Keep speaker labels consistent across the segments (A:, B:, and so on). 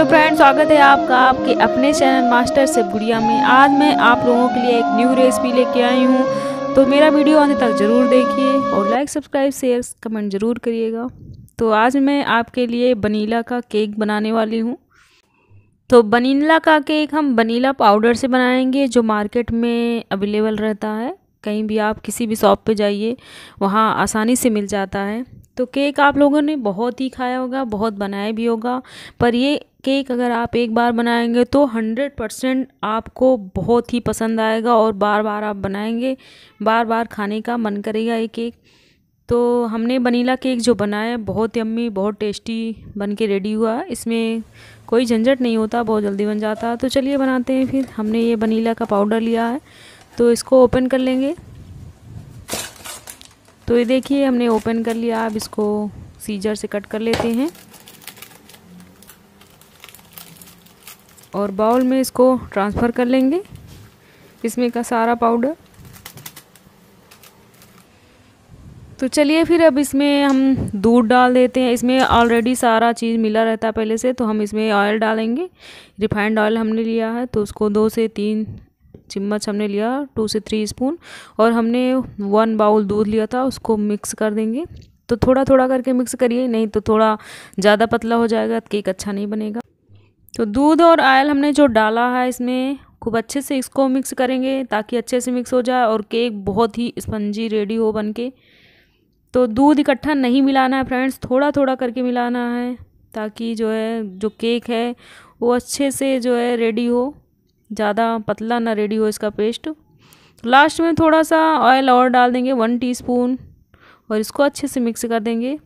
A: hello friend स्वागत है आपका आपके अपने चैनल मास्टर से गुड़िया में आज मैं आप लोगों के लिए एक न्यू रेसिपी लेके आई हूँ तो मेरा वीडियो आने तक ज़रूर देखिए और लाइक सब्सक्राइब शेयर कमेंट ज़रूर करिएगा तो आज मैं आपके लिए वनीला का केक बनाने वाली हूँ तो वनीला का केक हम वनीला पाउडर से बनाएंगे जो मार्केट में अवेलेबल रहता है कहीं भी आप किसी भी शॉप पर जाइए वहाँ आसानी से मिल जाता है तो केक आप लोगों ने बहुत ही खाया होगा बहुत बनाया भी होगा पर ये केक अगर आप एक बार बनाएंगे तो हंड्रेड परसेंट आपको बहुत ही पसंद आएगा और बार बार आप बनाएंगे बार बार खाने का मन करेगा ये केक तो हमने वनीला केक जो बनाया बहुत यम्मी बहुत टेस्टी बन के रेडी हुआ इसमें कोई झंझट नहीं होता बहुत जल्दी बन जाता तो चलिए बनाते हैं फिर हमने ये वनीला का पाउडर लिया है तो इसको ओपन कर लेंगे तो ये देखिए हमने ओपन कर लिया अब इसको सीजर से कट कर लेते हैं और बाउल में इसको ट्रांसफ़र कर लेंगे इसमें का सारा पाउडर तो चलिए फिर अब इसमें हम दूध डाल देते हैं इसमें ऑलरेडी सारा चीज़ मिला रहता है पहले से तो हम इसमें ऑयल डालेंगे रिफाइंड ऑयल हमने लिया है तो उसको दो से तीन चम्मच हमने लिया टू से थ्री स्पून और हमने वन बाउल दूध लिया था उसको मिक्स कर देंगे तो थोड़ा थोड़ा करके मिक्स करिए नहीं तो थोड़ा ज़्यादा पतला हो जाएगा केक अच्छा नहीं बनेगा तो दूध और आयल हमने जो डाला है इसमें खूब अच्छे से इसको मिक्स करेंगे ताकि अच्छे से मिक्स हो जाए और केक बहुत ही स्पंजी रेडी हो बन के तो दूध इकट्ठा नहीं मिलाना है फ्रेंड्स थोड़ा थोड़ा करके मिलाना है ताकि जो है जो केक है वो अच्छे से जो है रेडी हो ज़्यादा पतला ना रेडी हो इसका पेस्ट लास्ट में थोड़ा सा ऑयल और डाल देंगे वन टीस्पून और इसको अच्छे से मिक्स कर देंगे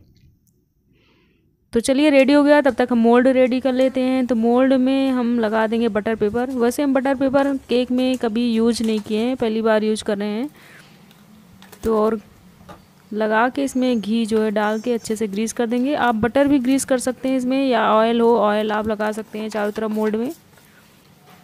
A: तो चलिए रेडी हो गया तब तक हम मोल्ड रेडी कर लेते हैं तो मोल्ड में हम लगा देंगे बटर पेपर वैसे हम बटर पेपर केक में कभी यूज नहीं किए हैं पहली बार यूज कर रहे हैं तो और लगा के इसमें घी जो है डाल के अच्छे से ग्रीस कर देंगे आप बटर भी ग्रीस कर सकते हैं इसमें या ऑयल हो ऑयल आप लगा सकते हैं चारों तरफ मोल्ड में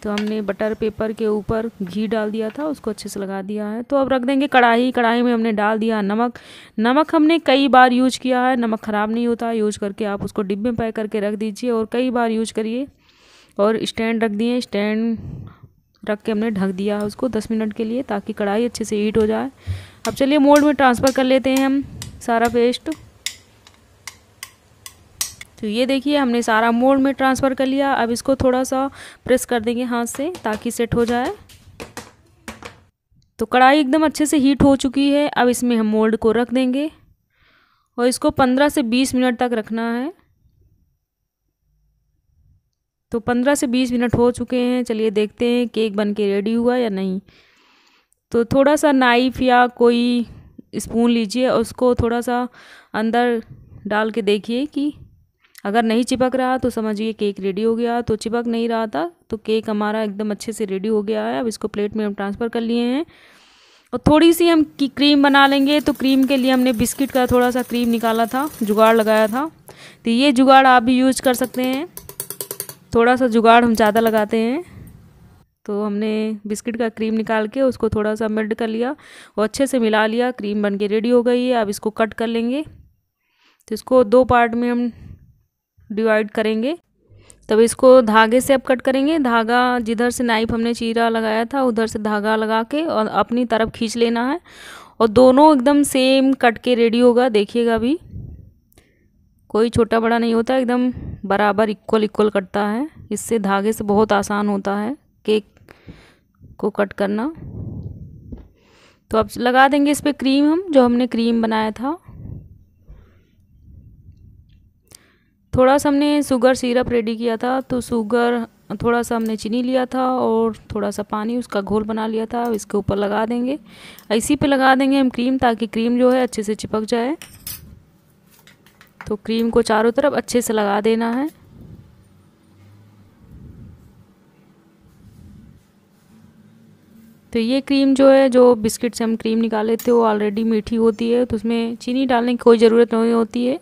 A: तो हमने बटर पेपर के ऊपर घी डाल दिया था उसको अच्छे से लगा दिया है तो अब रख देंगे कढ़ाई कढ़ाई में हमने डाल दिया नमक नमक हमने कई बार यूज किया है नमक ख़राब नहीं होता यूज करके आप उसको डिब्बे में पैक करके रख दीजिए और कई बार यूज करिए और स्टैंड रख दिए स्टैंड रख के हमने ढक दिया है उसको दस मिनट के लिए ताकि कढ़ाई अच्छे से हीट हो जाए अब चलिए मोल्ड में ट्रांसफ़र कर लेते हैं हम सारा पेस्ट तो ये देखिए हमने सारा मोड में ट्रांसफ़र कर लिया अब इसको थोड़ा सा प्रेस कर देंगे हाथ से ताकि सेट हो जाए तो कढ़ाई एकदम अच्छे से हीट हो चुकी है अब इसमें हम मोल्ड को रख देंगे और इसको पंद्रह से बीस मिनट तक रखना है तो पंद्रह से बीस मिनट हो चुके हैं चलिए देखते हैं केक बन के रेडी हुआ या नहीं तो थोड़ा सा नाइफ़ या कोई स्पून लीजिए और उसको थोड़ा सा अंदर डाल के देखिए कि अगर नहीं चिपक रहा तो समझिए केक रेडी हो गया तो चिपक नहीं रहा था तो केक हमारा एकदम अच्छे से रेडी हो गया है अब इसको प्लेट में हम ट्रांसफ़र कर लिए हैं और थोड़ी सी हम की क्रीम बना लेंगे तो क्रीम के लिए हमने बिस्किट का थोड़ा सा क्रीम निकाला था जुगाड़ लगाया था तो ये जुगाड़ आप भी यूज कर सकते हैं थोड़ा सा जुगाड़ हम ज़्यादा लगाते हैं तो हमने बिस्किट का क्रीम निकाल के उसको थोड़ा सा मेल्ट कर लिया और अच्छे से मिला लिया क्रीम बन के रेडी हो गई है अब इसको कट कर लेंगे तो इसको दो पार्ट में हम डिवाइड करेंगे तब इसको धागे से अब कट करेंगे धागा जिधर से नाइफ हमने चीरा लगाया था उधर से धागा लगा के और अपनी तरफ खींच लेना है और दोनों एकदम सेम कट के रेडी होगा देखिएगा अभी कोई छोटा बड़ा नहीं होता एकदम बराबर इक्वल इक्वल कटता है इससे धागे से बहुत आसान होता है केक को कट करना तो अब लगा देंगे इस पर क्रीम हम जो हमने क्रीम बनाया था थोड़ा सा हमने शुगर सिरप रेडी किया था तो शुगर थोड़ा सा हमने चीनी लिया था और थोड़ा सा पानी उसका घोल बना लिया था इसके ऊपर लगा देंगे इसी पे लगा देंगे हम क्रीम ताकि क्रीम जो है अच्छे से चिपक जाए तो क्रीम को चारों तरफ अच्छे से लगा देना है तो ये क्रीम जो है जो बिस्किट से हम क्रीम निकाल लेते हैं वो ऑलरेडी मीठी होती है तो उसमें चीनी डालने की कोई ज़रूरत नहीं होती है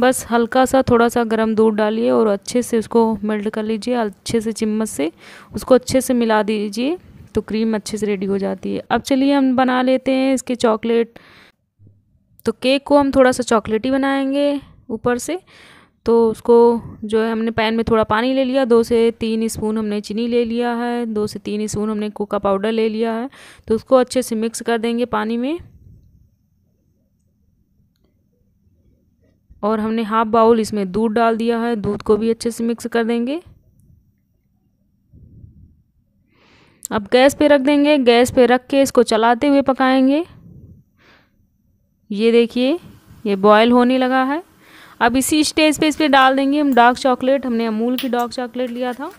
A: बस हल्का सा थोड़ा सा गर्म दूध डालिए और अच्छे से उसको मेल्ट कर लीजिए अच्छे से चम्मच से उसको अच्छे से मिला दीजिए तो क्रीम अच्छे से रेडी हो जाती है अब चलिए हम बना लेते हैं इसके चॉकलेट तो केक को हम थोड़ा सा चॉकलेटी बनाएंगे ऊपर से तो उसको जो है हमने पैन में थोड़ा पानी ले लिया दो से तीन स्पून हमने चीनी ले लिया है दो से तीन स्पून हमने कोका पाउडर ले लिया है तो उसको अच्छे से मिक्स कर देंगे पानी में और हमने हाफ बाउल इसमें दूध डाल दिया है दूध को भी अच्छे से मिक्स कर देंगे अब गैस पे रख देंगे गैस पे रख के इसको चलाते हुए पकाएंगे ये देखिए ये बॉयल होने लगा है अब इसी स्टेज पे इस पर डाल देंगे हम डार्क चॉकलेट हमने अमूल की डार्क चॉकलेट लिया था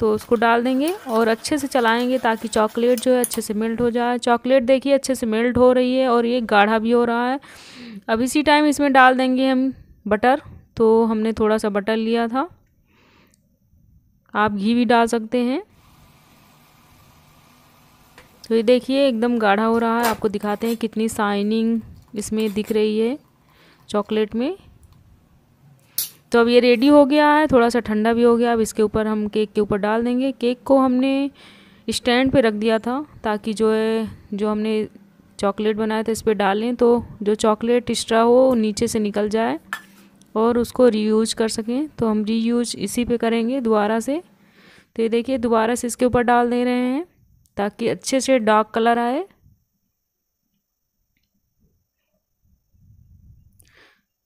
A: तो उसको डाल देंगे और अच्छे से चलाएंगे ताकि चॉकलेट जो है अच्छे से मेल्ट हो जाए चॉकलेट देखिए अच्छे से मेल्ट हो रही है और ये गाढ़ा भी हो रहा है अब इसी टाइम इसमें डाल देंगे हम बटर तो हमने थोड़ा सा बटर लिया था आप घी भी डाल सकते हैं तो ये देखिए एकदम गाढ़ा हो रहा है आपको दिखाते हैं कितनी शाइनिंग इसमें दिख रही है चॉकलेट में तो अब ये रेडी हो गया है थोड़ा सा ठंडा भी हो गया अब इसके ऊपर हम केक के ऊपर डाल देंगे केक को हमने स्टैंड पे रख दिया था ताकि जो है जो हमने चॉकलेट बनाया था इस पर डालें तो जो चॉकलेट एक्स्ट्रा हो नीचे से निकल जाए और उसको रीयूज कर सकें तो हम रीयूज इसी पे करेंगे दोबारा से तो ये देखिए दोबारा से इसके ऊपर डाल दे रहे हैं ताकि अच्छे से डार्क कलर आए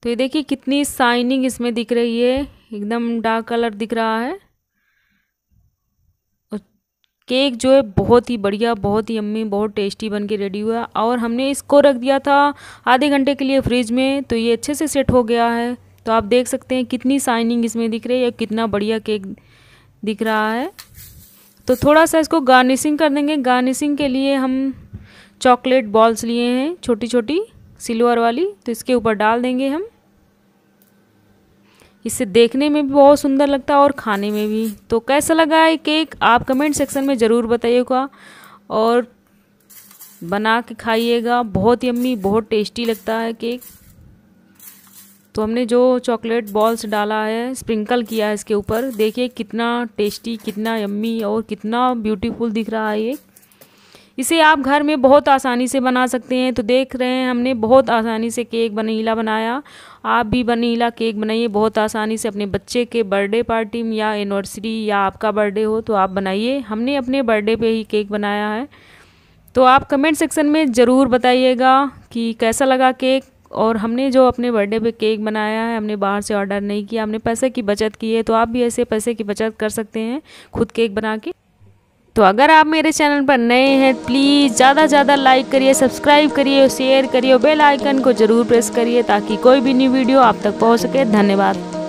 A: तो ये देखिए कितनी साइनिंग इसमें दिख रही है एकदम डार्क कलर दिख रहा है और केक जो है बहुत ही बढ़िया बहुत ही अम्मी बहुत टेस्टी बन के रेडी हुआ और हमने इसको रख दिया था आधे घंटे के लिए फ्रिज में तो ये अच्छे से सेट हो गया है तो आप देख सकते हैं कितनी साइनिंग इसमें दिख रही है कितना बढ़िया केक दिख रहा है तो थोड़ा सा इसको गार्निशिंग कर देंगे गार्निशिंग के लिए हम चॉकलेट बॉल्स लिए हैं छोटी छोटी सिल्वर वाली तो इसके ऊपर डाल देंगे हम इसे देखने में भी बहुत सुंदर लगता है और खाने में भी तो कैसा लगा ये केक आप कमेंट सेक्शन में ज़रूर बताइएगा और बना के खाइएगा बहुत यम्मी बहुत टेस्टी लगता है केक तो हमने जो चॉकलेट बॉल्स डाला है स्प्रिंकल किया है इसके ऊपर देखिए कितना टेस्टी कितना यम्मी और कितना ब्यूटीफुल दिख रहा है ये इसे आप घर में बहुत आसानी से बना सकते हैं तो देख रहे हैं हमने बहुत आसानी से केक वनीला बनाया आप भी वनीला केक बनाइए बहुत आसानी से अपने बच्चे के बर्थडे पार्टी में या एनिवर्सरी या आपका बर्थडे हो तो आप बनाइए हमने अपने बर्थडे पे ही केक बनाया है तो आप कमेंट सेक्शन में ज़रूर बताइएगा कि कैसा लगा केक और हमने जो अपने बर्थडे पे केक बनाया है हमने बाहर से ऑर्डर नहीं किया हमने पैसे की बचत की है तो आप भी ऐसे पैसे की बचत कर सकते हैं खुद केक बना के तो अगर आप मेरे चैनल पर नए हैं प्लीज़ ज़्यादा से ज़्यादा लाइक करिए सब्सक्राइब करिए और शेयर करिए और बेल आइकन को ज़रूर प्रेस करिए ताकि कोई भी न्यू वीडियो आप तक पहुँच सके धन्यवाद